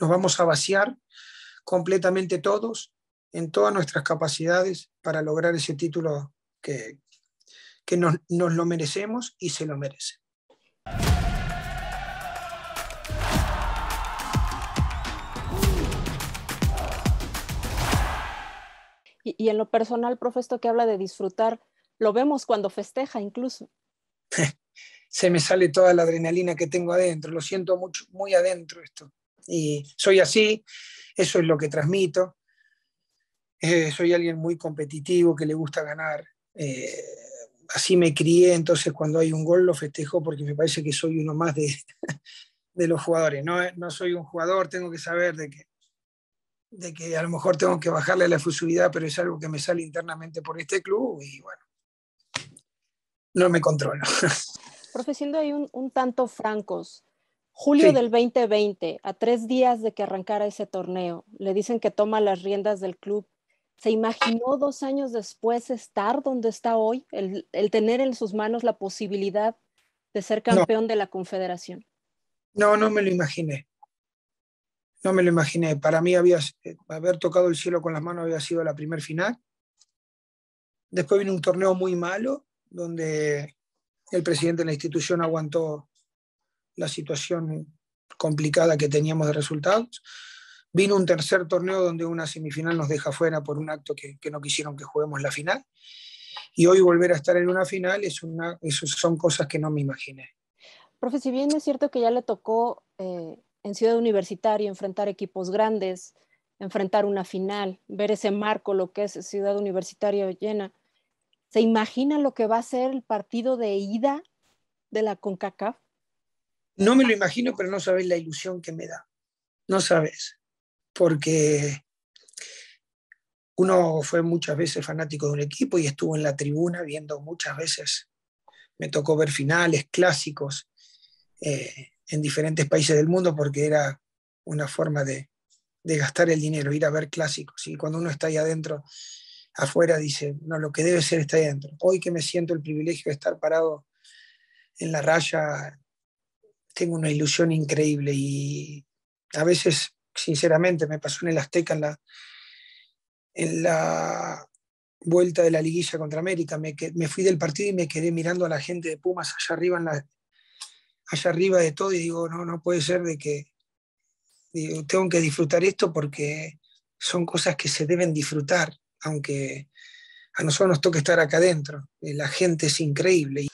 Nos vamos a vaciar completamente todos en todas nuestras capacidades para lograr ese título que, nos, lo merecemos y se lo merece. Y, y en lo personal, profe, esto que habla de disfrutar, lo vemos cuando festeja incluso. se me sale toda la adrenalina que tengo adentro, lo siento mucho, muy adentro esto y soy así, eso es lo que transmito. Eh, soy alguien muy competitivo que le gusta ganar. Eh, así me crié, entonces cuando hay un gol lo festejo porque me parece que soy uno más de, los jugadores. No, soy un jugador, tengo que saber de que, de que a lo mejor tengo que bajarle la efusividad, pero es algo que me sale internamente por este club y bueno, no me controlo. Profe, hay un tanto francos, Julio del 2020, a tres días de que arrancara ese torneo, le dicen que toma las riendas del club. ¿Se imaginó dos años después estar donde está hoy, el, tener en sus manos la posibilidad de ser campeón de la Confederación? No, no me lo imaginé. No me lo imaginé. Para mí había, eh, haber tocado el cielo con las manos había sido la primer final. Después vino un torneo muy malo, donde el presidente de la institución aguantó la situación complicada que teníamos de resultados. Vino un tercer torneo donde una semifinal nos deja fuera por un acto que, no quisieron que juguemos la final. Y hoy volver a estar en una final es una, son cosas que no me imaginé. Profe, si bien es cierto que ya le tocó eh, en Ciudad Universitaria enfrentar equipos grandes, enfrentar una final, ver ese marco, lo que es Ciudad Universitaria llena, ¿se imagina lo que va a ser el partido de ida de la CONCACAF? No me lo imagino, pero no sabes la ilusión que me da. No sabes. Porque uno fue muchas veces fanático de un equipo y estuvo en la tribuna viendo muchas veces. Me tocó ver finales, clásicos, eh, en diferentes países del mundo porque era una forma de, gastar el dinero, ir a ver clásicos. Y cuando uno está ahí adentro, afuera, dice, no, lo que debe ser está adentro. Hoy que me siento el privilegio de estar parado en la raya tengo una ilusión increíble y a veces, sinceramente, me pasó en el Azteca en la, en la vuelta de la liguilla contra América. Me, me fui del partido y me quedé mirando a la gente de Pumas allá arriba, en la, allá arriba de todo y digo, no, no puede ser de que tengo que disfrutar esto porque son cosas que se deben disfrutar, aunque a nosotros nos toca estar acá adentro. La gente es increíble.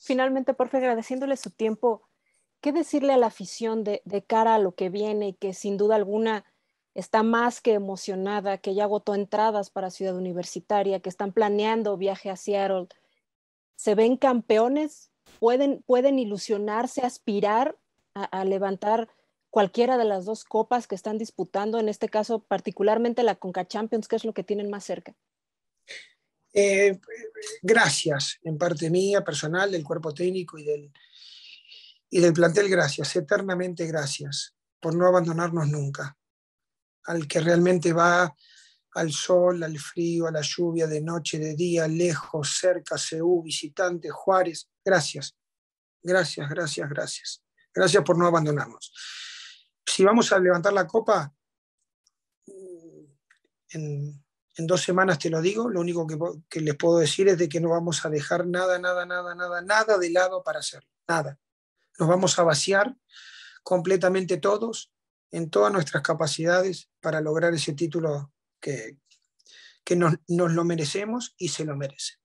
Finalmente, por favor, agradeciéndole su tiempo ¿qué decirle a la afición de, cara a lo que viene y que sin duda alguna está más que emocionada, que ya agotó entradas para Ciudad Universitaria, que están planeando viaje a Seattle? ¿Se ven campeones? ¿Pueden, pueden ilusionarse, aspirar a, levantar cualquiera de las dos copas que están disputando, en este caso particularmente la Conca Champions, que es lo que tienen más cerca? Eh, gracias, en parte mía, personal, del cuerpo técnico y del, y del plantel, gracias, eternamente gracias por no abandonarnos nunca. Al que realmente va al sol, al frío, a la lluvia, de noche, de día, lejos, cerca, Seúl, visitante, Juárez, gracias. Gracias, gracias, gracias. Gracias por no abandonarnos. Si vamos a levantar la copa, mm, en, dos semanas te lo digo, lo único que, les puedo decir es de que no vamos a dejar nada, nada, nada, nada, nada de lado para hacerlo. Nada nos vamos a vaciar completamente todos en todas nuestras capacidades para lograr ese título que, que nos, nos lo merecemos y se lo merece.